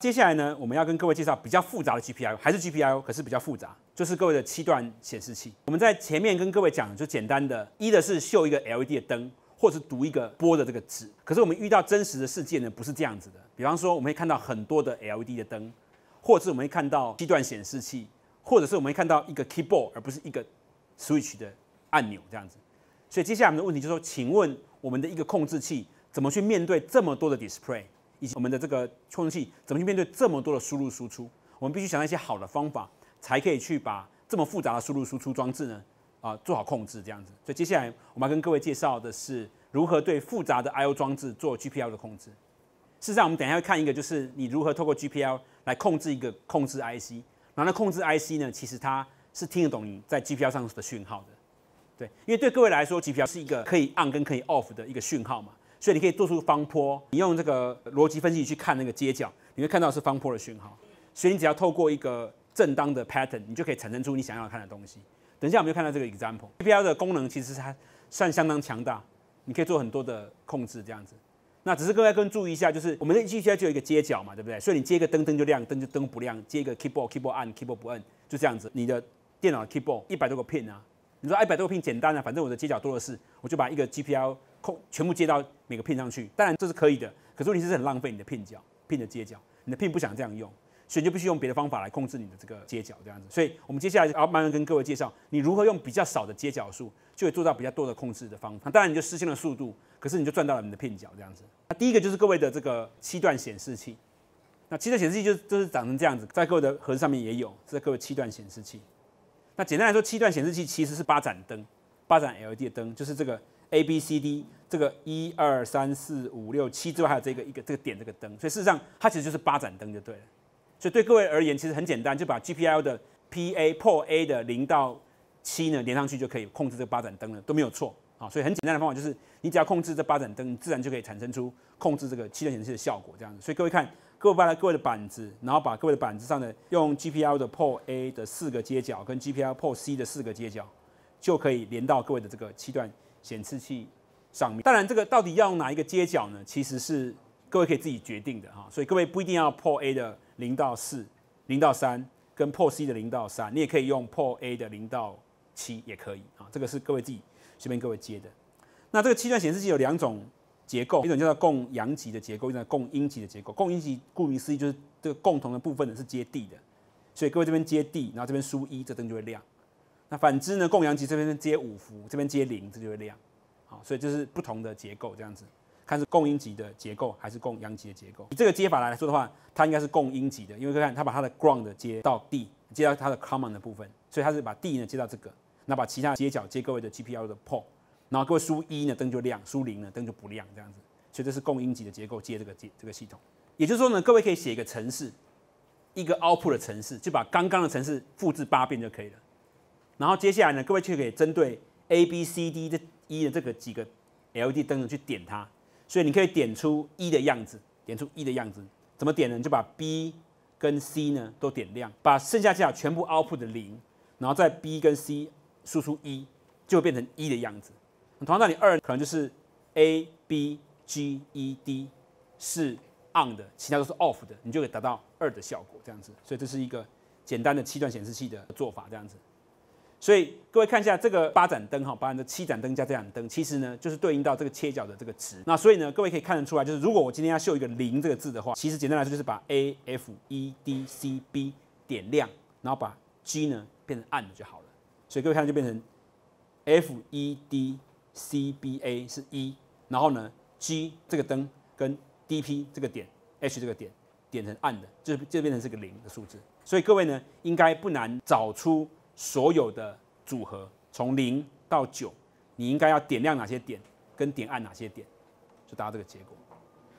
接下来呢，我们要跟各位介绍比较复杂的 GPIO，还是 GPIO，可是比较复杂，就是各位的七段显示器。我们在前面跟各位讲，就简单的一的是秀一个 LED 的灯，或者是读一个、波的这个字。可是我们遇到真实的世界呢，不是这样子的。比方说，我们会看到很多的 LED 的灯，或者是我们会看到七段显示器，或者是我们会看到一个 keyboard，而不是一个 switch 的按钮这样子。所以接下来我们的问题就是说，请问我们的一个控制器怎么去面对这么多的 display？以及我们的这个控制器怎么去面对这么多的输入输出？我们必须想到一些好的方法，才可以去把这么复杂的输入输出装置呢啊做好控制这样子。所以接下来我们要跟各位介绍的是如何对复杂的 I/O 装置做 GPL 的控制。事实上，我们等一下会看一个，就是你如何透过 GPL 来控制一个控制 IC。然后控制 IC 呢，其实它是听得懂你在 GPL 上的讯号的。对，因为对各位来说，GPL 是一个可以 on 跟可以 off 的一个讯号嘛。所以你可以做出方坡，你用这个逻辑分析去看那个街角，你会看到是方坡的讯号。所以你只要透过一个正当的 pattern，你就可以产生出你想要看的东西。等一下我们就看到这个 example。G P L 的功能其实它算相当强大，你可以做很多的控制这样子。那只是各位跟注意一下，就是我们的机器 l 就有一个街角嘛，对不对？所以你接一个灯，灯就亮，灯就灯不亮；接一个 keyboard，keyboard 按，keyboard 不按，就这样子。你的电脑 keyboard 一百多个 pin 啊，你说一百多个 pin 简单啊，反正我的街角多的是，我就把一个 G P L。控全部接到每个片上去，当然这是可以的。可是问题是，很浪费你的片角、片的接角，你的片不想这样用，所以就必须用别的方法来控制你的这个接角这样子。所以我们接下来要慢慢跟各位介绍，你如何用比较少的接角数，就会做到比较多的控制的方法。当然你就失去了速度，可是你就赚到了你的片角这样子。那第一个就是各位的这个七段显示器，那七段显示器就就是长成这样子，在各位的盒子上面也有，是各位七段显示器。那简单来说，七段显示器其实是八盏灯，八盏 LED 的灯，就是这个。A B C D 这个一二三四五六七之外，还有这个一个这个点这个灯，所以事实上它其实就是八盏灯就对了。所以对各位而言，其实很简单，就把 G P L 的 P A 破 A 的零到七呢连上去就可以控制这八盏灯了，都没有错啊。所以很简单的方法就是，你只要控制这八盏灯，自然就可以产生出控制这个七段显示器的效果。这样子，所以各位看各位把各位的板子，然后把各位的板子上的用 G P l O 的破 A 的四个接角跟 G P l O 破 C 的四个接角，就可以连到各位的这个七段。显示器上面，当然这个到底要用哪一个接角呢？其实是各位可以自己决定的哈，所以各位不一定要破 A 的零到四、零到三，跟破 C 的零到三，你也可以用破 A 的零到七也可以啊，这个是各位自己随便各位接的。那这个七段显示器有两种结构，一种叫做共阳极的结构，一种共阴极的结构。共阴极顾名思义就是这个共同的部分呢是接地的，所以各位这边接地，然后这边输一，这灯就会亮。那反之呢？共阳极这边接五伏，这边接零，这就会亮。好，所以这是不同的结构，这样子，看是共阴极的结构还是共阳极的结构。以这个接法来说的话，它应该是共阴极的，因为看它把它的 ground 接到地，接到它的 common 的部分，所以它是把地呢接到这个，那把其他接角接各位的 g p l 的 p o l e 然后各位输一呢灯就亮，输零呢灯就不亮，这样子。所以这是共阴极的结构接这个接这个系统。也就是说呢，各位可以写一个程式，一个 output 的程式，就把刚刚的程式复制八遍就可以了。然后接下来呢，各位就可以针对 A、B、C、D 这一的这个几个 LED 灯呢去点它，所以你可以点出一的样子，点出一的样子，怎么点呢？就把 B 跟 C 呢都点亮，把剩下这样全部 output 的零，然后在 B 跟 C 输出一，就变成一的样子。同样道理，二可能就是 A、B、G、E、D 是 on 的，其他都是 off 的，你就可以达到二的效果这样子。所以这是一个简单的七段显示器的做法，这样子。所以各位看一下这个八盏灯哈，八盏的七盏灯加这盏灯，其实呢就是对应到这个切角的这个值。那所以呢，各位可以看得出来，就是如果我今天要秀一个零这个字的话，其实简单来说就是把 A、F、E、D、C、B 点亮，然后把 G 呢变成暗的就好了。所以各位看就变成 F、E、D、C、B、A 是一，然后呢 G 这个灯跟 D、P 这个点、H 这个点点成暗的，就就变成是个零的数字。所以各位呢应该不难找出。所有的组合从零到九，你应该要点亮哪些点，跟点按哪些点，就达到这个结果。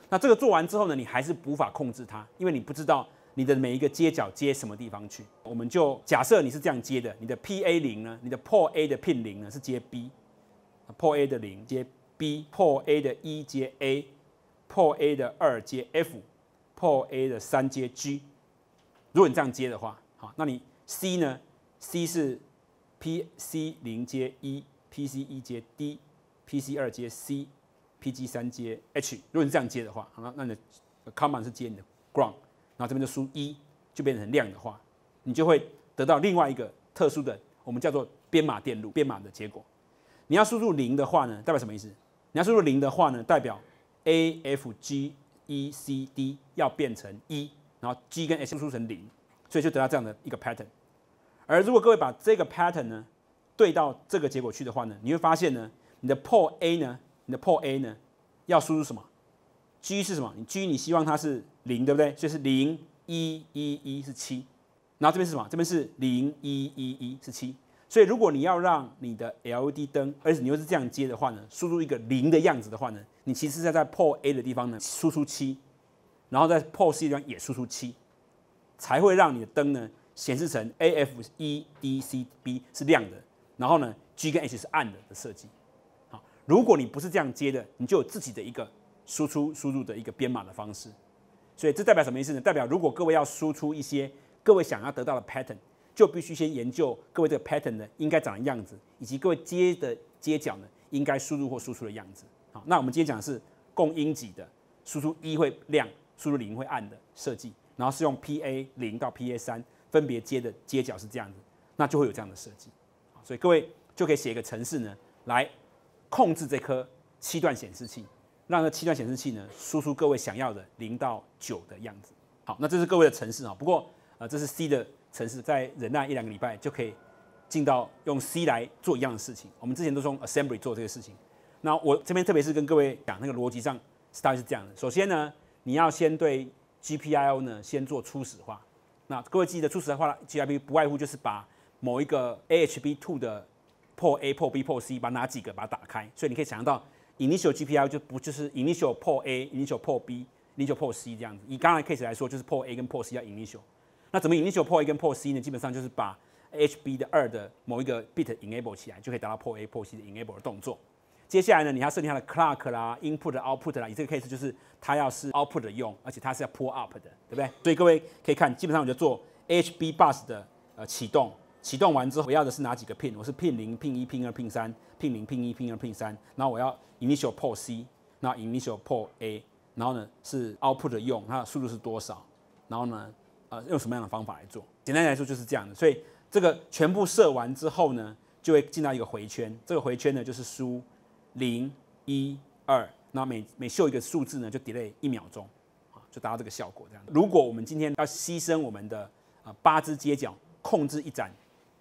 那这个做完之后呢，你还是无法控制它，因为你不知道你的每一个接角接什么地方去。我们就假设你是这样接的，你的 P A 零呢，你的破 A 的 P i n 零呢是接 B，破 A 的零接 B，破 A 的一接 A，破 A 的二接 F，破 A 的三接 G。如果你这样接的话，好，那你 C 呢？C 是 P C 零接一 P C 一接 D P C 二接 C P G 三接 H。如果你这样接的话，好，那你的 Common 是接你的 Ground，然后这边就输一，就变成亮的话，你就会得到另外一个特殊的，我们叫做编码电路编码的结果。你要输入零的话呢，代表什么意思？你要输入零的话呢，代表 A F G E C D 要变成一，然后 G 跟 H 输出成零，所以就得到这样的一个 Pattern。而如果各位把这个 pattern 呢，对到这个结果去的话呢，你会发现呢，你的 p o r l A 呢，你的 p o r l A 呢，要输入什么？G 是什么？你 G 你希望它是零，对不对？所以是零一一一是七，然后这边是什么？这边是零一一一是七。所以如果你要让你的 LED 灯，而且你又是这样接的话呢，输入一个零的样子的话呢，你其实要在 p o A 的地方呢输出七，然后在 p o 的 C 地方也输出七，才会让你的灯呢。显示成 A F E D C B 是亮的，然后呢，G 跟 H 是暗的的设计。好，如果你不是这样接的，你就有自己的一个输出输入的一个编码的方式。所以这代表什么意思呢？代表如果各位要输出一些各位想要得到的 pattern，就必须先研究各位这个 pattern 的应该长的样子，以及各位接的接角呢应该输入或输出的样子。好，那我们今天讲的是共因极的，输出一会亮，输入零会暗的设计，然后是用 P A 零到 P A 三。分别接的接角是这样子，那就会有这样的设计，所以各位就可以写一个程式呢，来控制这颗七段显示器，让这七段显示器呢输出各位想要的零到九的样子。好，那这是各位的程式啊，不过呃这是 C 的程式，在忍耐一两个礼拜就可以进到用 C 来做一样的事情。我们之前都用 Assembly 做这个事情，那我这边特别是跟各位讲那个逻辑上 s t 是这样的。首先呢，你要先对 GPIO 呢先做初始化。那各位记得初始的话，G i b 不外乎就是把某一个 A H B two 的破 A 破 B 破 C，把哪几个把它打开。所以你可以想象到，initial G P i 就不就是 initial 破 A，initial 破 B，initial 破 C 这样子。以刚才 case 来说，就是破 A 跟破 C 要 initial。那怎么 initial 破 A 跟破 C 呢？基本上就是把 H B 的二的某一个 bit enable 起来，就可以达到破 A 破 C 的 enable 的动作。接下来呢，你要设定它的 clock 啦，input、output 啦。以这个 case 就是它要是 output 的用，而且它是要 pull up 的，对不对？所以各位可以看，基本上我就做 HB bus 的呃启动。启动完之后，我要的是哪几个 pin？我是 pin 零、pin 一、pin 二、pin 三、pin 零、pin 一、pin 二、pin 三。然后我要 initial pull C，然后 initial pull A。然后呢是 output 的用，它的速度是多少？然后呢呃用什么样的方法来做？简单来说就是这样的。所以这个全部设完之后呢，就会进到一个回圈。这个回圈呢就是输。零一二，那每每秀一个数字呢，就 delay 一秒钟，啊，就达到这个效果这样。如果我们今天要牺牲我们的啊八只接脚控制一盏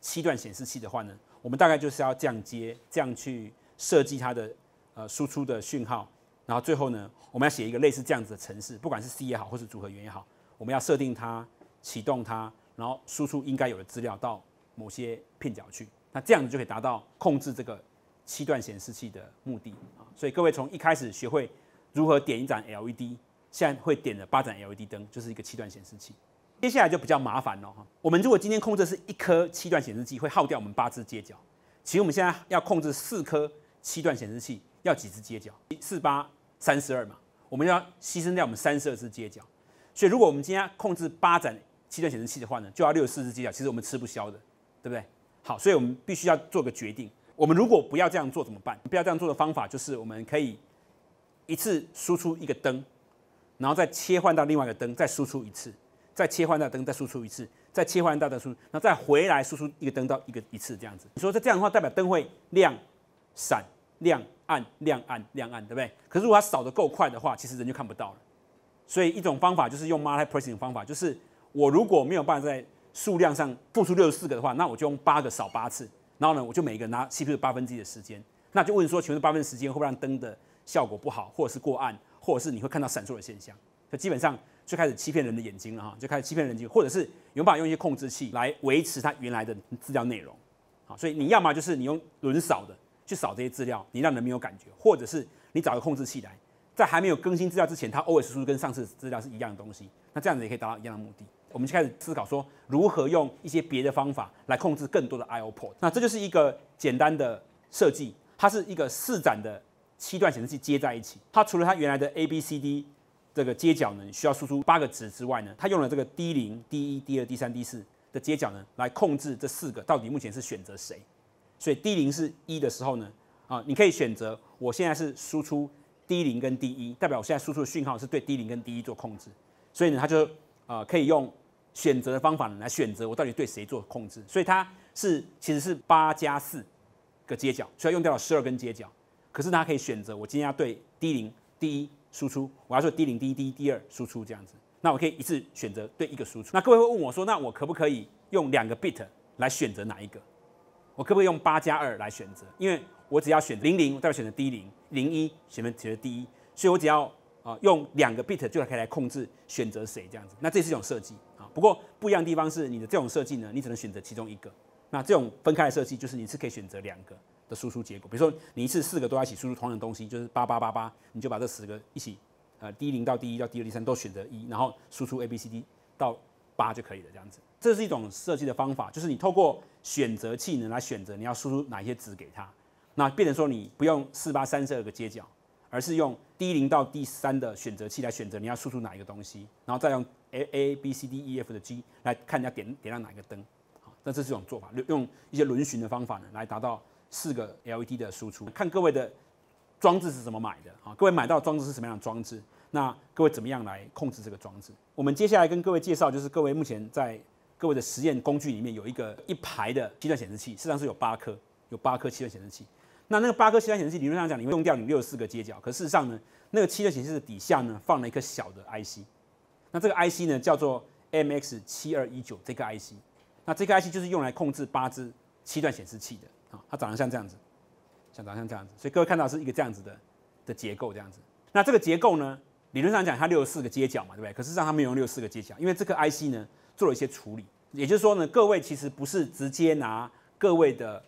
七段显示器的话呢，我们大概就是要这样接，这样去设计它的呃输出的讯号，然后最后呢，我们要写一个类似这样子的程式，不管是 C 也好，或是组合语也好，我们要设定它启动它，然后输出应该有的资料到某些片角去，那这样子就可以达到控制这个。七段显示器的目的啊，所以各位从一开始学会如何点一盏 LED，现在会点的八盏 LED 灯就是一个七段显示器。接下来就比较麻烦了哈。我们如果今天控制是一颗七段显示器，会耗掉我们八只接脚。其实我们现在要控制四颗七段显示器，要几只接脚？四八三十二嘛。我们要牺牲掉我们三十二只接脚。所以如果我们今天控制八盏七段显示器的话呢，就要六十四只接脚。其实我们吃不消的，对不对？好，所以我们必须要做个决定。我们如果不要这样做怎么办？不要这样做的方法就是我们可以一次输出一个灯，然后再切换到另外一个灯，再输出一次，再切换到灯，再输出一次，再切换到灯输出，然后再回来输出一个灯到一个一次这样子。你说这这样的话代表灯会亮闪亮暗亮暗亮暗对不对？可是如果它扫得够快的话，其实人就看不到了。所以一种方法就是用 multi pressing 方法，就是我如果没有办法在数量上付出六十四个的话，那我就用八个扫八次。然后呢，我就每一个拿 CPU 的八分之一的时间，那就问说，全是八分时间会不会让灯的效果不好，或者是过暗，或者是你会看到闪烁的现象？就基本上就开始欺骗人的眼睛了哈，就开始欺骗眼睛，或者是有办法用一些控制器来维持它原来的资料内容。好，所以你要么就是你用轮扫的去扫这些资料，你让人没有感觉，或者是你找个控制器来，在还没有更新资料之前，它偶尔输出跟上次资料是一样的东西，那这样子也可以达到一样的目的。我们就开始思考说，如何用一些别的方法来控制更多的 I/O port。那这就是一个简单的设计，它是一个四盏的七段显示器接在一起。它除了它原来的 A B C D 这个接角呢需要输出八个值之外呢，它用了这个 D 零、D 一、D 二、D 三、D 四的接角呢来控制这四个到底目前是选择谁。所以 D 零是一的时候呢，啊，你可以选择我现在是输出 D 零跟 D 一，代表我现在输出的讯号是对 D 零跟 D 一做控制。所以呢，它就啊可以用。选择的方法来选择我到底对谁做控制，所以它是其实是八加四个接角，所以用掉了十二根接角。可是它可以选择，我今天要对低零第一输出，我要做低零第一第一第二输出这样子。那我可以一次选择对一个输出。那各位会问我说，那我可不可以用两个 bit 来选择哪一个？我可不可以用八加二来选择？因为我只要选零零，我代表选择低零；零一，选择选择第一。所以我只要啊用两个 bit 就可以来控制选择谁这样子。那这是一种设计。不过不一样的地方是，你的这种设计呢，你只能选择其中一个。那这种分开的设计，就是你是可以选择两个的输出结果。比如说，你一次四个都要一起输出同样的东西，就是八八八八，你就把这十个一起，呃，第一零到第一到第二第三都选择一，然后输出 A B C D 到八就可以了，这样子。这是一种设计的方法，就是你透过选择器呢来选择你要输出哪一些值给它，那变成说你不用四八三十二个接角，而是用低零到 d 三的选择器来选择你要输出哪一个东西，然后再用 A A B C D E F 的 G 来看你要点点亮哪一个灯。好，那这是一种做法，用一些轮循的方法呢来达到四个 LED 的输出。看各位的装置是怎么买的啊？各位买到装置是什么样的装置？那各位怎么样来控制这个装置？我们接下来跟各位介绍，就是各位目前在各位的实验工具里面有一个一排的七段显示器，实际上是有八颗，有八颗七段显示器。那那个八颗七段显示器，理论上讲，你会用掉你六十四个接角，可事实上呢，那个七段显示器底下呢，放了一颗小的 IC。那这个 IC 呢，叫做 MX 七二一九这个 IC。那这个 IC 就是用来控制八支七段显示器的。啊，它长得像这样子，像长得像这样子。所以各位看到是一个这样子的的结构，这样子。那这个结构呢，理论上讲，它六十四个接角嘛，对不对？可事实上，它没有用六十四个接角，因为这个 IC 呢，做了一些处理。也就是说呢，各位其实不是直接拿各位的。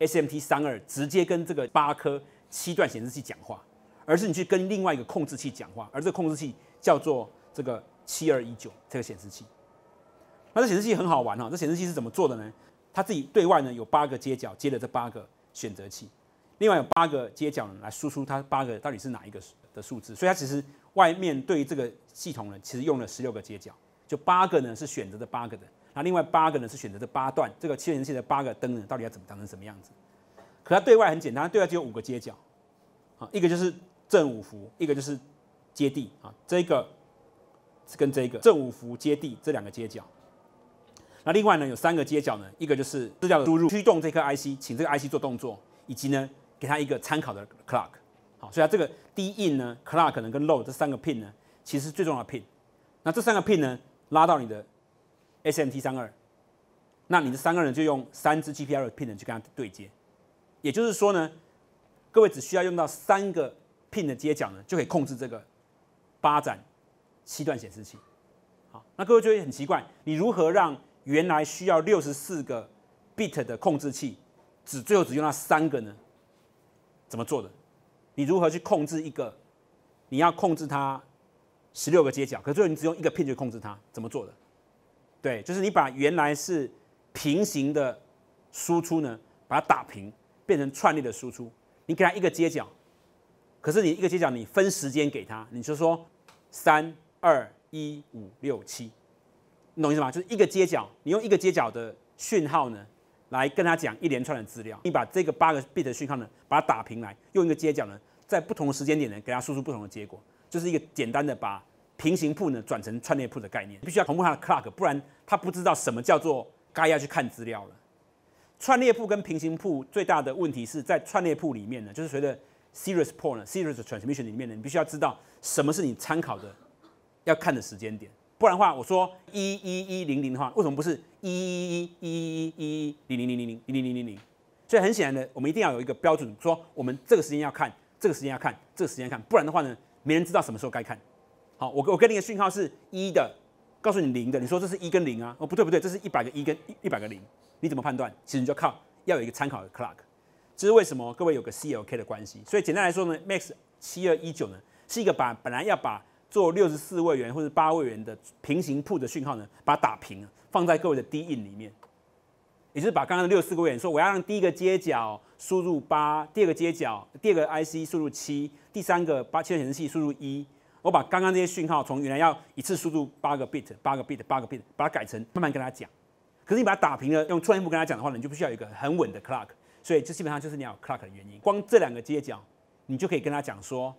SMT 三二直接跟这个八颗七段显示器讲话，而是你去跟另外一个控制器讲话，而这个控制器叫做这个七二一九这个显示器。那这显示器很好玩哈，这显示器是怎么做的呢？它自己对外呢有八个接角接了这八个选择器，另外有八个接角呢来输出它八个到底是哪一个的数字，所以它其实外面对这个系统呢其实用了十六个接角，就八个呢是选择的八个的。那另外八个呢是选择这八段这个七连线的八个灯呢，到底要怎么长成什么样子？可它对外很简单，对外只有五个街角，啊，一个就是正五伏，一个就是接地啊，这个是跟这个正五伏接地这两个街角。那另外呢，有三个街角呢，一个就是料的输入驱动这颗 IC，请这个 IC 做动作，以及呢，给它一个参考的 clock。好，所以它这个 D in 呢，clock 可能跟 low 这三个 pin 呢，其实最重要的 pin。那这三个 pin 呢，拉到你的。SMT 三二，那你的三个人就用三只 GPR 的 PIN 去跟它对接，也就是说呢，各位只需要用到三个 PIN 的接脚呢，就可以控制这个八盏七段显示器。好，那各位就会很奇怪，你如何让原来需要六十四个 bit 的控制器，只最后只用到三个呢？怎么做的？你如何去控制一个？你要控制它十六个接脚，可最后你只用一个 PIN 就控制它，怎么做的？对，就是你把原来是平行的输出呢，把它打平，变成串列的输出。你给它一个接角，可是你一个接角，你分时间给它，你就说三二一五六七，你懂意思吗？就是一个接角，你用一个接角的讯号呢，来跟他讲一连串的资料。你把这个八个 bit 的讯号呢，把它打平来，用一个接角呢，在不同的时间点呢，给他输出不同的结果。就是一个简单的把。平行铺呢转成串列铺的概念，必须要同步它的 clock，不然他不知道什么叫做该要去看资料了。串列铺跟平行铺最大的问题是在串列铺里面呢，就是随着 series port 呢 series transmission 里面，呢，你必须要知道什么是你参考的要看的时间点，不然的话，我说一一一零零的话，为什么不是一一一一一一零零零零零零零零零？所以很显然的，我们一定要有一个标准，说我们这个时间要看，这个时间要看，这个时间看，不然的话呢，没人知道什么时候该看。好，我我跟你的讯号是一的，告诉你零的，你说这是一跟零啊？哦，不对不对，这是一百个一跟一一百个零，你怎么判断？其实你就靠要有一个参考的 clock，这是为什么？各位有个 clk 的关系。所以简单来说呢，max 七二一九呢是一个把本来要把做六十四位元或者八位元的平行铺的讯号呢，把它打平，放在各位的低 n 里面，也就是把刚刚的六十四位元说我要让第一个街角输入八，第二个街角第二个 IC 输入七，第三个八七二显示器输入一。我把刚刚这些讯号从原来要一次输入八个 bit、八个 bit、八个 bit，把它改成慢慢跟他讲。可是你把它打平了，用突然一步跟他讲的话，你就不需要有一个很稳的 clock。所以这基本上就是你要 clock 的原因。光这两个接角，你就可以跟他讲说，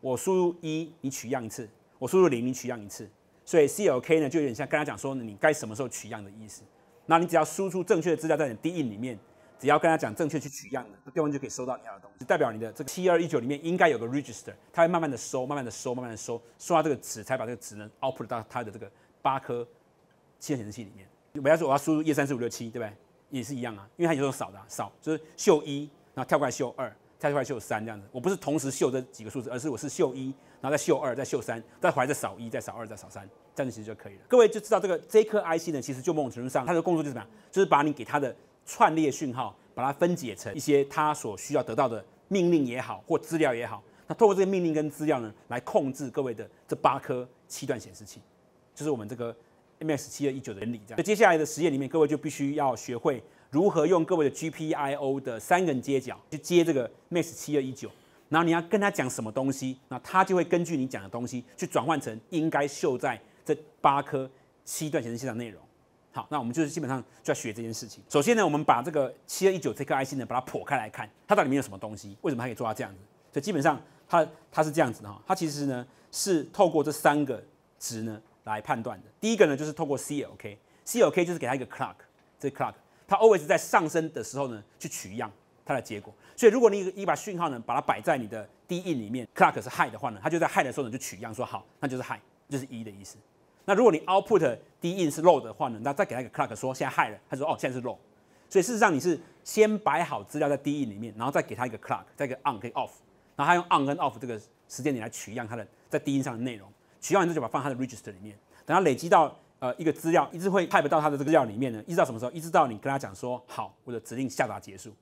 我输入一，你取样一次；我输入零，你取样一次。所以 c l o k 呢，就有点像跟他讲说，你该什么时候取样的意思。那你只要输出正确的资料在你的 in 里面。只要跟他讲正确去取样的，对方就可以收到你要的东西，代表你的这个七二一九里面应该有个 register，它会慢慢的收，慢慢的收，慢慢的收，收到这个纸才把这个纸呢 output 到它的这个八颗七显示器里面。我要说我要输入一三四五六七，对不对？也是一样啊，因为它有时候扫的扫就是秀一，然后跳过来秀二，跳过来秀三这样子。我不是同时秀这几个数字，而是我是秀一，然后再秀二，再秀三，再回来再扫一，再扫二，再扫三，这样子其实就可以了。各位就知道这个这颗 IC 呢，其实就某种程度上，它的工作就是什么就是把你给它的。串列讯号，把它分解成一些它所需要得到的命令也好，或资料也好。那透过这些命令跟资料呢，来控制各位的这八颗七段显示器，就是我们这个 M S 七二一九的原理。这样，所以接下来的实验里面，各位就必须要学会如何用各位的 G P I O 的三个接脚去接这个 M S 七二一九。然后你要跟他讲什么东西，那他就会根据你讲的东西，去转换成应该秀在这八颗七段显示器上内容。好，那我们就是基本上就要学这件事情。首先呢，我们把这个七二一九这颗爱心呢，把它剖开来看，它到底里面有什么东西？为什么它可以做到这样子？所以基本上它它是这样子的哈，它其实呢是透过这三个值呢来判断的。第一个呢就是透过 CLK，CLK 就是给它一个 clock，这 clock 它 always 在上升的时候呢去取样它的结果。所以如果你你把讯号呢把它摆在你的 D 印里面，clock 是 high 的话呢，它就在 high 的时候呢就取样，说好，那就是 high，就是一的意思。那如果你 output D in 是 low 的话呢？那再给他一个 clock，说现在 high 了。他说哦，现在是 low。所以事实上你是先摆好资料在 D in 里面，然后再给他一个 clock，再一个 on，可以 off。然后他用 on 跟 off 这个时间点来取样它的在 D in 上的内容，取样完之后就把放它的 register 里面。等它累积到呃一个资料，一直会 pipe 到它的这个料里面呢。一直到什么时候？一直到你跟他讲说好，我的指令下达结束。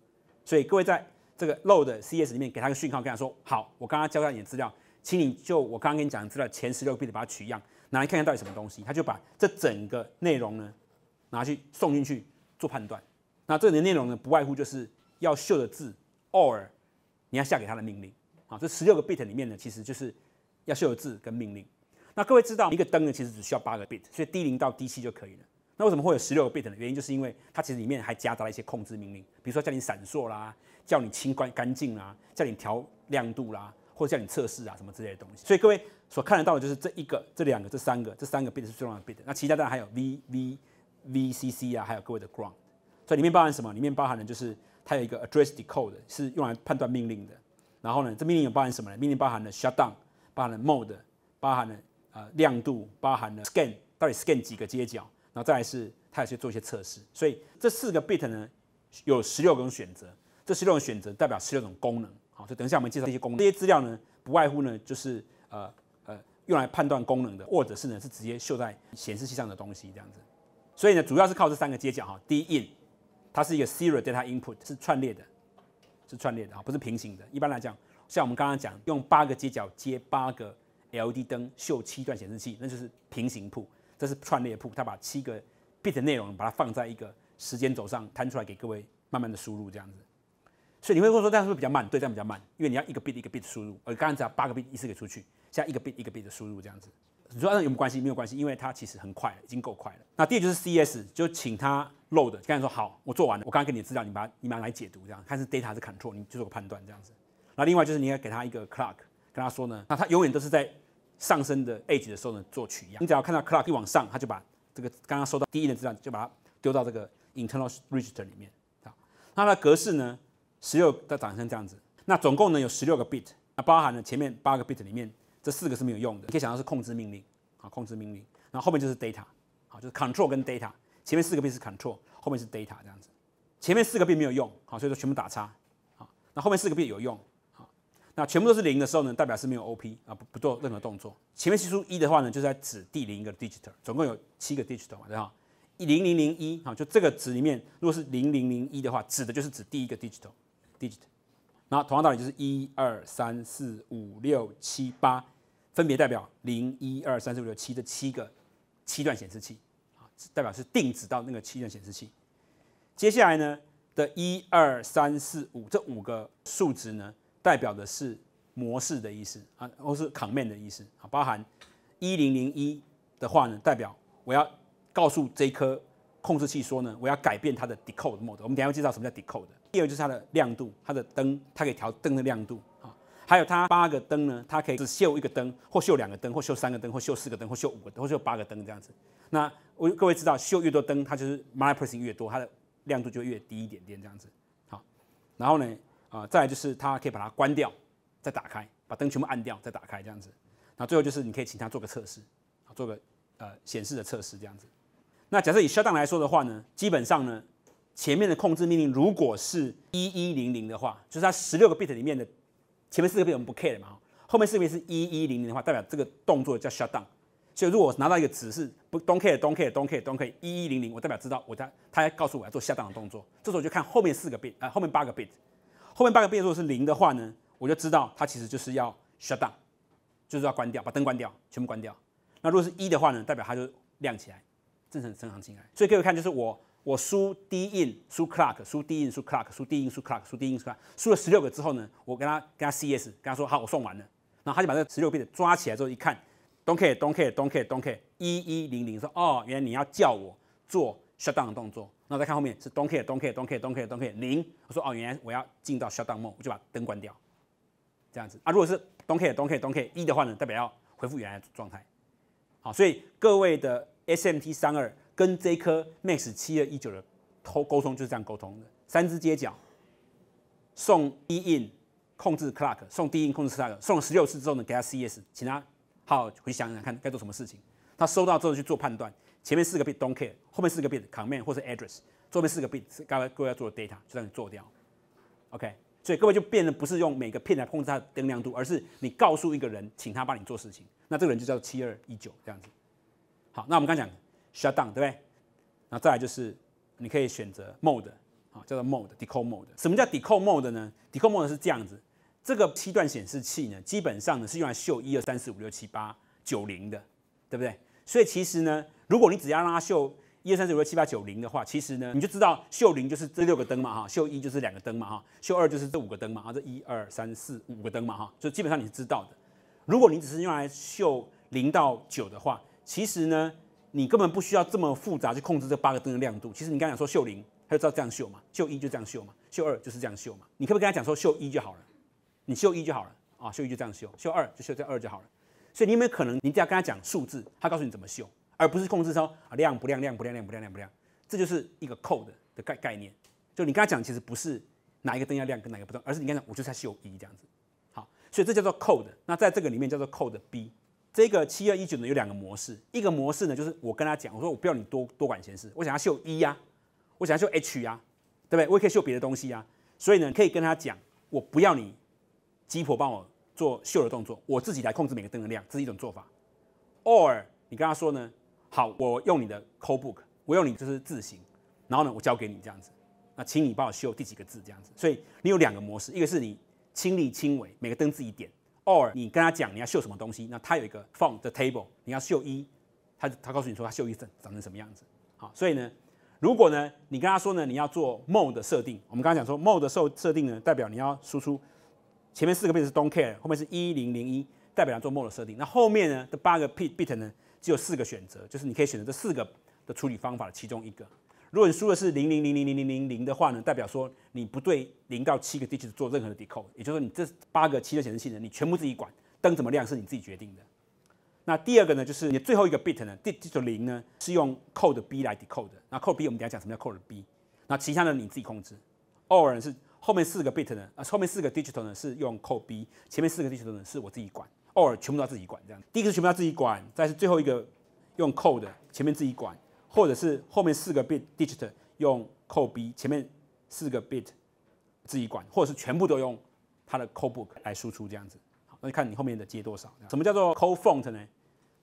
所以各位在这个 low 的 CS 里面给他个讯号，跟他说好，我刚刚交上你的资料，请你就我刚刚跟你讲的资料前十六 bit 把它取样。拿来看看到底什么东西，他就把这整个内容呢拿去送进去做判断。那这里的内容呢，不外乎就是要秀的字，or 你要下给他的命令。啊。这十六个 bit 里面呢，其实就是要秀的字跟命令。那各位知道，一个灯呢其实只需要八个 bit，所以低零到低七就可以了。那为什么会有十六个 bit 呢？原因就是因为它其实里面还夹杂了一些控制命令，比如说叫你闪烁啦，叫你清关干净啦，叫你调亮度啦，或者叫你测试啊什么之类的东西。所以各位。所看得到的就是这一个、这两个、这三个、这三个 bit 是最重要的 bit。那其他当然还有 V、V、VCC 啊，还有各位的 Ground。所以里面包含什么？里面包含的就是它有一个 Address Decode 是用来判断命令的。然后呢，这命令有包含什么？呢？命令包含了 Shutdown，包含了 Mode，包含了呃亮度，包含了 Scan，到底 Scan 几个街角。然后再来是它也去做一些测试。所以这四个 bit 呢，有十六种选择。这十六种选择代表十六种功能。好，所以等一下我们介绍这些功能。这些资料呢，不外乎呢就是呃。用来判断功能的，或者是呢是直接秀在显示器上的东西这样子，所以呢主要是靠这三个接角哈。第一 in，它是一个 serial data input，是串列的，是串列的啊，不是平行的。一般来讲，像我们刚刚讲用八个接角接八个 LED 灯秀七段显示器，那就是平行铺，这是串列铺。它把七个 bit 内容把它放在一个时间轴上摊出来给各位慢慢的输入这样子。所以你会说说这样是不是比较慢？对，这样比较慢，因为你要一个 bit 一个 bit 输入，而刚刚要八个 bit 一次给出去。像一个 bit 一个 bit 的输入这样子，你说那有没有关系？没有关系，因为它其实很快了，已经够快了。那第二就是 C S 就请他 load，跟他说好，我做完了，我刚刚给你的资料，你把它你把它来解读，这样看是 data 还是 control，你就做个判断这样子。那另外就是你要给他一个 clock，跟他说呢，那他永远都是在上升的 a g e 的时候呢做取样。你只要看到 clock 一往上，他就把这个刚刚收到第一的资料就把它丢到这个 internal register 里面啊。那它的格式呢，十六它长成这样子，那总共呢有十六个 bit，那包含了前面八个 bit 里面。这四个是没有用的，你可以想到是控制命令，啊，控制命令，然后后面就是 data，啊，就是 control 跟 data，前面四个 b 是 control，后面是 data 这样子，前面四个 b 没有用，好，所以说全部打叉，好，那后面四个 b 有用，好，那全部都是零的时候呢，代表是没有 op 啊，不不做任何动作，前面系数一的话呢，就是在指第零个 digit，a l 总共有七个 digit a 嘛，对哈，一零零零一，啊，就这个值里面如果是零零零一的话，指的就是指第一个 digit，digit，a l 那同样道理就是一二三四五六七八。分别代表零一二三四五六七的七个七段显示器啊，代表是定址到那个七段显示器。接下来呢的一二三四五这五个数值呢，代表的是模式的意思啊，或是 command 的意思啊。包含一零零一的话呢，代表我要告诉这颗控制器说呢，我要改变它的 decode mode。我们等下会介绍什么叫 decode。第二就是它的亮度，它的灯，它可以调灯的亮度。还有它八个灯呢，它可以只秀一个灯，或秀两个灯，或秀三个灯，或秀四个灯，或秀五个，或秀八个灯这样子。那我各位知道，秀越多灯，它就是 m y p e r s o i 越多，它的亮度就越低一点点这样子。好，然后呢，啊，再来就是它可以把它关掉，再打开，把灯全部按掉，再打开这样子。那最后就是你可以请它做个测试，啊，做个呃显示的测试这样子。那假设以 shutdown 来说的话呢，基本上呢，前面的控制命令如果是一一零零的话，就是它十六个 bit 里面的。前面四个 b 我们不 care 嘛，后面四个 b 是一一零零的话，代表这个动作叫 shut down。所以如果我拿到一个值是不 don't care don't care don't care don't care 一一零零，我代表知道我在，他要告诉我要做 shut down 的动作。这时候我就看后面四个 bit 啊，后面八个 bit，后面八个 bit 如果是零的话呢，我就知道它其实就是要 shut down，就是要关掉，把灯关掉，全部关掉。那如果是一的话呢，代表它就亮起来，正常正常进来。所以各位看就是我。我输 D in，输 c l a r k 输 D in，输 c l a r k 输 D in，输 c l a r k 输 D in，输 c l a r k 输了十六个之后呢，我跟他跟他 CS，跟他说好，我送完了。然后他就把这十六的抓起来之后一看，Don't e Don't e Don't e Don't care，一一零零，说哦，原来你要叫我做 shutdown 的动作。那再看后面是 Don't e Don't e Don't e Don't k Don't k 零，我说哦，原来我要进到 shutdown mode，我就把灯关掉。这样子啊，如果是 Don't e Don't e Don't care 一的话呢，代表要恢复原来状态。好，所以各位的 SMT 三二。跟这颗 MAX 七二一九的沟沟通就是这样沟通的。三只接脚送低 in 控制 clock，送 D in 控制 clock，送了十六次之后呢，给他 CS，请他好回想想看该做什么事情。他收到之后去做判断，前面四个 bit don't care，后面四个 bit command 或是 address，后面四个 bit 是刚才各位要做的 data 就让你做掉。OK，所以各位就变得不是用每个片来控制它的灯亮度，而是你告诉一个人，请他帮你做事情，那这个人就叫七二一九这样子。好，那我们刚讲。Shutdown 对不对？然后再来就是你可以选择 mode 啊，叫做 mode decode mode。什么叫 decode mode 呢？decode mode 是这样子，这个七段显示器呢，基本上呢是用来秀一二三四五六七八九零的，对不对？所以其实呢，如果你只要让它秀一二三四五六七八九零的话，其实呢，你就知道秀零就是这六个灯嘛哈，秀一就是两个灯嘛哈，秀二就是这五个灯嘛，啊，这一二三四五个灯嘛哈，就基本上你是知道的。如果你只是用来秀零到九的话，其实呢。你根本不需要这么复杂去控制这八个灯的亮度。其实你刚讲说秀零，他就知道这样秀嘛，秀一就这样秀嘛，秀二就是这样秀嘛。你可不可以跟他讲说秀一就好了，你秀一就好了啊，秀一就这样秀，秀二就秀这二就好了。所以你有没有可能你只要跟他讲数字，他告诉你怎么秀，而不是控制说啊亮不亮亮不亮亮不亮亮不亮。这就是一个 code 的概概念，就你跟他讲其实不是哪一个灯要亮跟哪一个不亮，而是你跟他讲我就是在秀一这样子，好，所以这叫做 code。那在这个里面叫做 code B。这个七二一九呢有两个模式，一个模式呢就是我跟他讲，我说我不要你多多管闲事，我想要秀一呀，我想要秀 H 呀，对不对？我也可以秀别的东西啊，所以呢可以跟他讲，我不要你鸡婆帮我做秀的动作，我自己来控制每个灯的亮，这是一种做法。or 你跟他说呢，好，我用你的 CodeBook，我用你就是字型，然后呢我交给你这样子，那请你帮我秀第几个字这样子。所以你有两个模式，一个是你亲力亲为，每个灯自己点。or 你跟他讲你要绣什么东西，那他有一个 from the table，你要绣一，他他告诉你说他绣一份，长成什么样子，好，所以呢，如果呢你跟他说呢你要做 mod 的设定，我们刚刚讲说 mod 的设设定呢代表你要输出前面四个 bit 是 don't care，后面是一零零一，代表要做 mod 的设定，那后面呢的八个 bit bit 呢只有四个选择，就是你可以选择这四个的处理方法的其中一个。如果你输的是零零零零零零零的话呢，代表说你不对零到七个 d i g i t 做任何的 decode，也就是说你这八个七的显示器呢，你全部自己管，灯怎么亮是你自己决定的。那第二个呢，就是你最后一个 bit 呢，digital 零呢，是用 code B 来 decode 的。那 code B 我们等下讲什么叫 code B。那其他的你自己控制，偶尔是后面四个 bit 呢，啊后面四个 digital 呢是用 code B，前面四个 digital 呢是我自己管，偶尔全部都要自己管这样。第一个是全部要自己管，再是最后一个用 code 的，前面自己管。或者是后面四个 bit digit 用 code B 前面四个 bit 自己管，或者是全部都用它的 code book 来输出这样子。好，那你看你后面的接多少？什么叫做 code font 呢？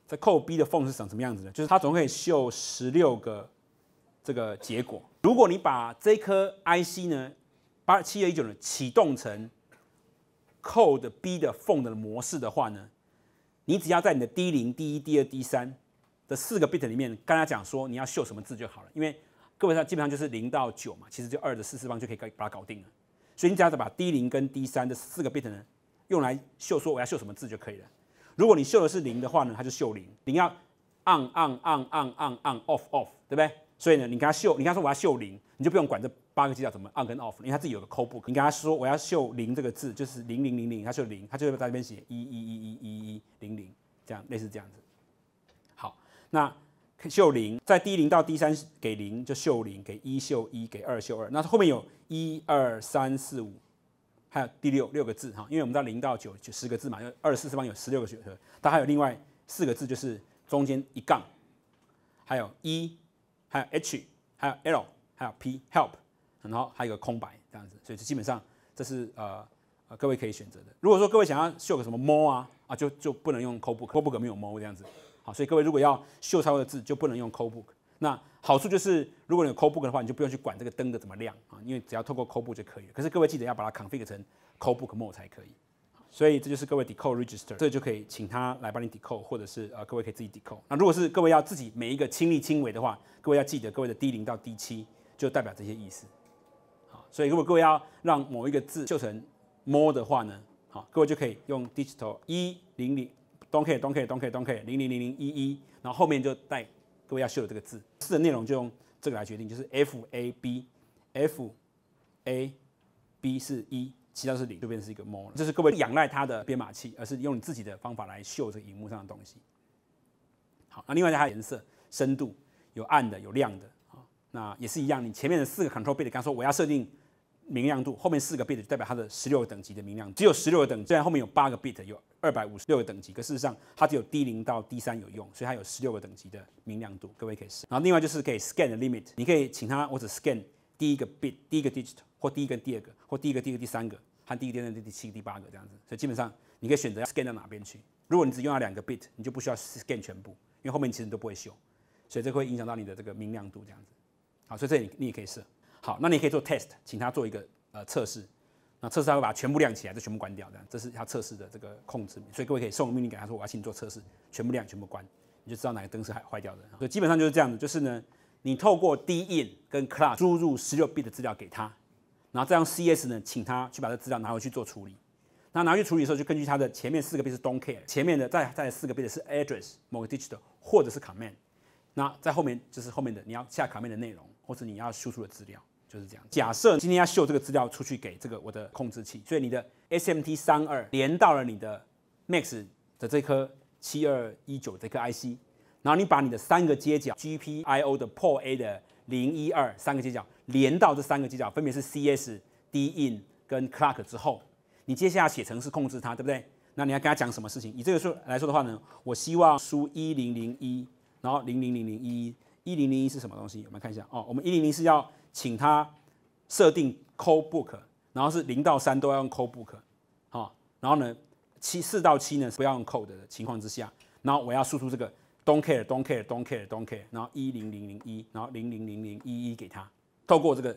这 code B 的 font 是长什么样子呢？就是它总共可以秀十六个这个结果。如果你把这颗 IC 呢，八七二一九呢启动成 code B 的 font 的模式的话呢，你只要在你的 D 零、D 一、D 二、D 三。的四个 bit 里面，刚刚讲说你要秀什么字就好了，因为各位上基本上就是零到九嘛，其实就二的四次方就可以搞把它搞定了。所以你只要把 D 零跟 D 三的四个 bit 呢，用来秀说我要秀什么字就可以了。如果你秀的是零的话呢，它就秀零，零要 on on on on on on off off 对不对？所以呢，你跟他秀，你跟他说我要秀零，你就不用管这八个技巧怎么 on 跟 off，因为他自己有个 cookbook，你跟他说我要秀零这个字，就是零零零零，他秀零，他就会在那边写一一一一一一零零，这样类似这样子。那秀零在 D 零到 D 三给零就秀零给一秀一给二秀二，那后面有一二三四五，还有第六六个字哈，因为我们知道零到九九十个字嘛，因为二的四次方有十六个选择，它还有另外四个字就是中间一杠，还有 e 还有 h 还有 l 还有 p help，然后还有个空白这样子，所以基本上这是呃呃各位可以选择的。如果说各位想要秀个什么 mo 啊啊就就不能用 c o b b l c o b 没有 mo 这样子。好，所以各位如果要秀超的字就不能用 cobok o。那好处就是，如果你有 cobok o 的话，你就不用去管这个灯的怎么亮啊，因为只要透过 cobok o 就可以了。可是各位记得要把它 config 成 cobok o mode 才可以。所以这就是各位抵扣 register，这就可以请他来帮你抵扣，或者是呃各位可以自己抵扣。那如果是各位要自己每一个亲力亲为的话，各位要记得各位的 D 零到 D 七就代表这些意思。好，所以如果各位要让某一个字秀成 more 的话呢，好，各位就可以用 digital 一零零。d o n r e d o n r e d o n k e d o n e 零零零零一一，然后后面就带各位要秀的这个字，字的内容就用这个来决定，就是 F A B F A B 是一，其他是零，这边是一个 more，这是各位仰赖它的编码器，而是用你自己的方法来秀这个荧幕上的东西。好，那另外还它颜色深度，有暗的有亮的啊，那也是一样，你前面的四个 control bit 刚说我要设定。明亮度后面四个 bit 就代表它的十六个等级的明亮，只有十六个等，虽然后面有八个 bit，有二百五十六个等级，可事实上它只有 D 零到 D 三有用，所以它有十六个等级的明亮度，各位可以试。然后另外就是可以 scan 的 limit，你可以请他，我只 scan 第一个 bit、第一个 digit，或第一个、第二个，或第一个、第一个、第三个，和第一个、第二个、第七个、第八个这样子，所以基本上你可以选择 scan 到哪边去。如果你只用了两个 bit，你就不需要 scan 全部，因为后面其实都不会修，所以这会影响到你的这个明亮度这样子。好，所以这里你也可以试。好，那你可以做 test，请他做一个呃测试，那测试他会把它全部亮起来，就全部关掉，的，这是他测试的这个控制。所以各位可以送个命令给他，说我要请你做测试，全部亮，全部关，你就知道哪个灯是坏坏掉的。所以基本上就是这样子，就是呢，你透过 D in 跟 c l o s s 输入十六 bit 的资料给他，然后再用 C S 呢，请他去把这资料拿回去做处理。那拿去处理的时候，就根据他的前面四个 bit 是 Don't Care，前面的再再四个 bit 是 Address 某个 Digital 或者是 Command，那在后面就是后面的你要下 Command 的内容，或者你要输出的资料。就是这样。假设今天要秀这个资料出去给这个我的控制器，所以你的 SMT 三二连到了你的 Max 的这颗七二一九这颗 IC，然后你把你的三个接角 GPIO 的 Port A 的零一二三个接角连到这三个接角，分别是 CS、DIN 跟 Clock 之后，你接下来写程式控制它，对不对？那你要跟他讲什么事情？以这个数来说的话呢，我希望输一零零一，然后零零零零一一零零一是什么东西？我们看一下哦，我们一零零是要请他设定 code book，然后是零到三都要用 code book，好，然后呢七四到七呢不要用 code 的情况之下，然后我要输出这个 don't care don't care don't care don't care，然后一零零零一，然后零零零零一一给他，透过这个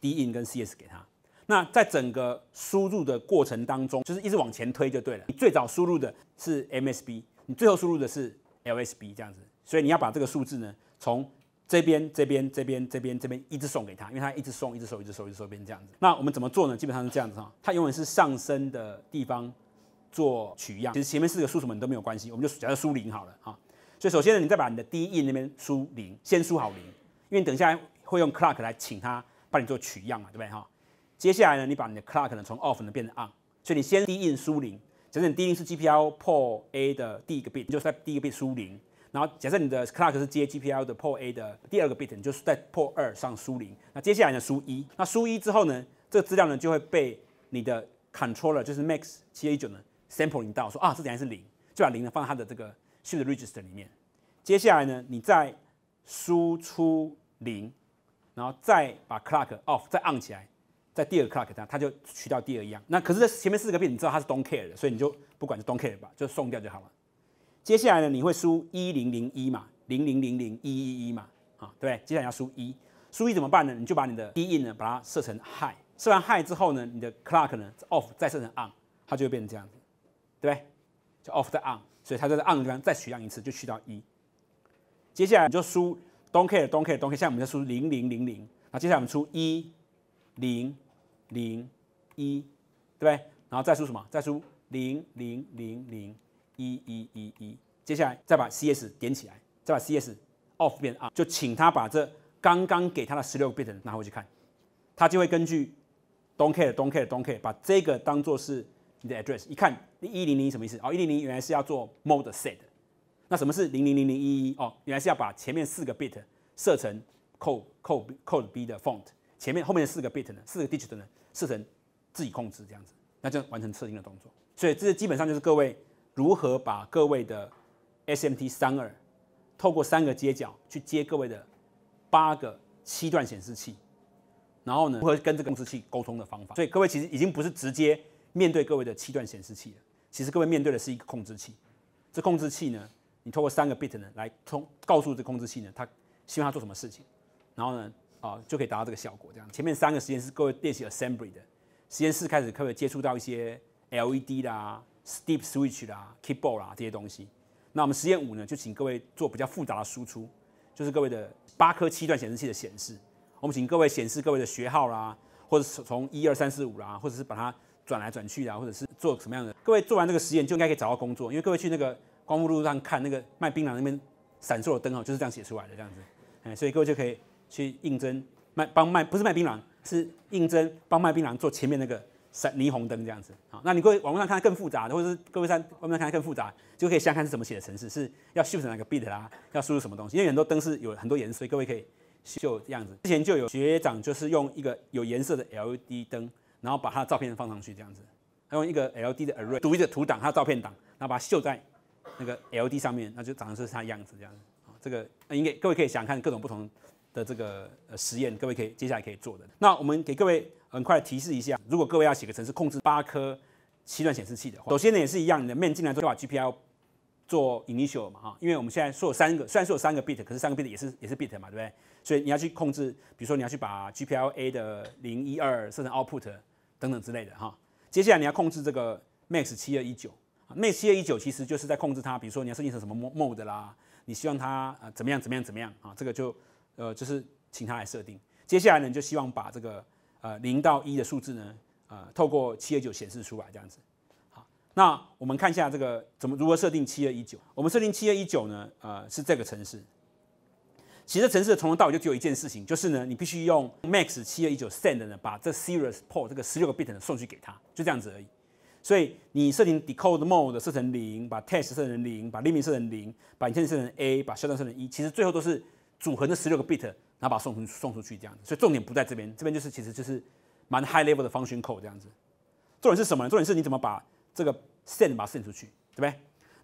D in 跟 C S 给他。那在整个输入的过程当中，就是一直往前推就对了。你最早输入的是 M S B，你最后输入的是 L S B 这样子，所以你要把这个数字呢从这边这边这边这边这边一直送给他，因为他一直送，一直收，一直收，一直收，变这样子。那我们怎么做呢？基本上是这样子哈，它永远是上升的地方做取样。其实前面四个输什么都没有关系，我们就假设输零好了哈。所以首先呢，你再把你的一印那边输零，先输好零，因为等一下会用 clock 来请他帮你做取样嘛，对不对哈？接下来呢，你把你的 clock 呢从 off 变成 on，所以你先一印输零，假设你一印是 GPL 破 A 的第一个 bit，就在第一个 bit 输零。然后假设你的 clock 是接 G P L 的 port A 的第二个 bit，你就是在 port 二上输零，那接下来呢输一，那输一之后呢，这个资料呢就会被你的 controller，就是 max 七 A 九呢 s a m p l i n g 到，说啊这等于是零，就把零呢放在它的这个 shift register 里面。接下来呢，你再输出零，然后再把 clock off 再 on 起来，在第二个 clock 它它就取到第二一样。那可是这前面四个 bit 你知道它是 don't care 的，所以你就不管是 don't care 吧，就送掉就好了。接下来呢，你会输一零零一嘛？零零零零一一一嘛？啊，对接下来要输一，输一怎么办呢？你就把你的低 in 呢，把它设成 high，设完 high 之后呢，你的 clock 呢 off 再设成 on，它就会变成这样，对不对？就 off 再 on，所以它在这 on 的地方再取样一次，就取到一。接下来你就输 don't care don't care don't care，在我们再输零零零零，那接下来我们出一零零一，对不对？然后再输什么？再输零零零零。一一一一，接下来再把 C S 点起来，再把 C S off 变 o 就请他把这刚刚给他的十六个 bit 拿回去看，他就会根据 don't care，don't care，don't care，把这个当做是你的 address，一看一零零什么意思？哦，一零零原来是要做 mode set，那什么是零零零零一？一哦，原来是要把前面四个 bit 设成 code code code B 的 font，前面后面的四个 bit 呢，四个 digit 呢，设成自己控制这样子，那就完成设定的动作。所以这基本上就是各位。如何把各位的 SMT 三二透过三个接角去接各位的八个七段显示器，然后呢，如何跟这个控制器沟通的方法？所以各位其实已经不是直接面对各位的七段显示器了，其实各位面对的是一个控制器。这控制器呢，你透过三个 bit 呢来通告诉这控制器呢，它希望它做什么事情，然后呢，啊就可以达到这个效果。这样前面三个实验室各位练习 assembly 的实验室开始，各位接触到一些 LED 啦。Steep switch 啦，keyboard 啦，这些东西。那我们实验五呢，就请各位做比较复杂的输出，就是各位的八颗七段显示器的显示。我们请各位显示各位的学号啦，或者是从一二三四五啦，或者是把它转来转去啊，或者是做什么样的。各位做完这个实验，就应该可以找到工作，因为各位去那个光复路上看那个卖槟榔那边闪烁的灯哦，就是这样写出来的这样子。哎，所以各位就可以去应征卖帮卖，不是卖槟榔，是应征帮卖槟榔做前面那个。闪霓虹灯这样子，好，那各位网络上看更复杂的，或者是各位在外面看更复杂，就可以先看是怎么写的城市，是要绣成哪个 bit 啦，要输入什么东西，因为很多灯是有很多颜色，所以各位可以秀这样子。之前就有学长就是用一个有颜色的 LED 灯，然后把他的照片放上去这样子，用一个 LED 的 array，读一个图档，他照片档，然后把它秀在那个 LED 上面，那就长得是他样子这样子。这个应该各位可以想看各种不同。的这个呃实验，各位可以接下来可以做的。那我们给各位很快提示一下，如果各位要写个程式控制八颗七段显示器的话，首先呢也是一样，你的 main 进来之后把 G P L 做 initial 嘛哈，因为我们现在说有三个，虽然说有三个 bit，可是三个 bit 也是也是 bit 嘛，对不对？所以你要去控制，比如说你要去把 G P L A 的零一二设成 output 等等之类的哈。接下来你要控制这个 MAX 七二一九，MAX 七二一九其实就是在控制它，比如说你要设定成什么 mode 啦，你希望它呃怎么样怎么样怎么样啊，这个就。呃，就是请他来设定。接下来呢，就希望把这个呃零到一的数字呢，呃，透过七二九显示出来，这样子。好，那我们看一下这个怎么如何设定七二一九。我们设定七二一九呢，呃，是这个城市。其实城市从头到尾就只有一件事情，就是呢，你必须用 max 七二一九 send 呢，把这 s e r i u s port 这个十六个 bit 的数据给他，就这样子而已。所以你设定 decode mode 设成零，把 test 设成零，把 limit 设成零，把你现在设成 A，把校正设成一，其实最后都是。组合那十六个 bit，然后把送出送出去这样子，所以重点不在这边，这边就是其实就是蛮 high level 的 function c o d e 这样子。重点是什么？重点是你怎么把这个 send 把它 send 出去，对不对？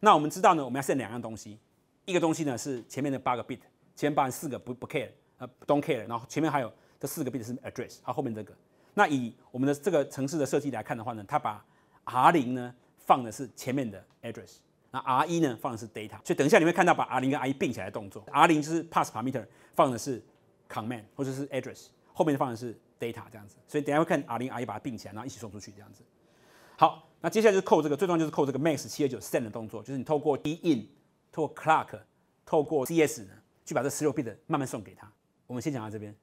那我们知道呢，我们要 send 两样东西，一个东西呢是前面的八个 bit，前面八四个不不 care，呃，don't care，然后前面还有这四个 bit 是 address，它后面这个。那以我们的这个城市的设计来看的话呢，它把 R 零呢放的是前面的 address。那 R1 呢放的是 data，所以等一下你会看到把 R0 跟 R1 并起来动作。R0 是 pass parameter 放的是 command 或者是 address，后面放的是 data 这样子。所以等下会看 R0、R1 它并起来，然后一起送出去这样子。好，那接下来就是扣这个，最重要就是扣这个 max 七二九 send 的动作，就是你透过 D in、透过 clock、透过 CS 呢，去把这十六 bit 的慢慢送给他。我们先讲到这边，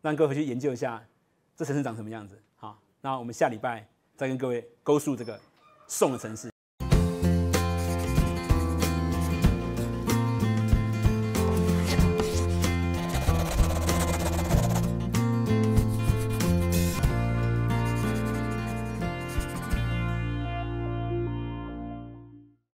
让各位回去研究一下这城市长什么样子。好，那我们下礼拜再跟各位勾述这个送的城市。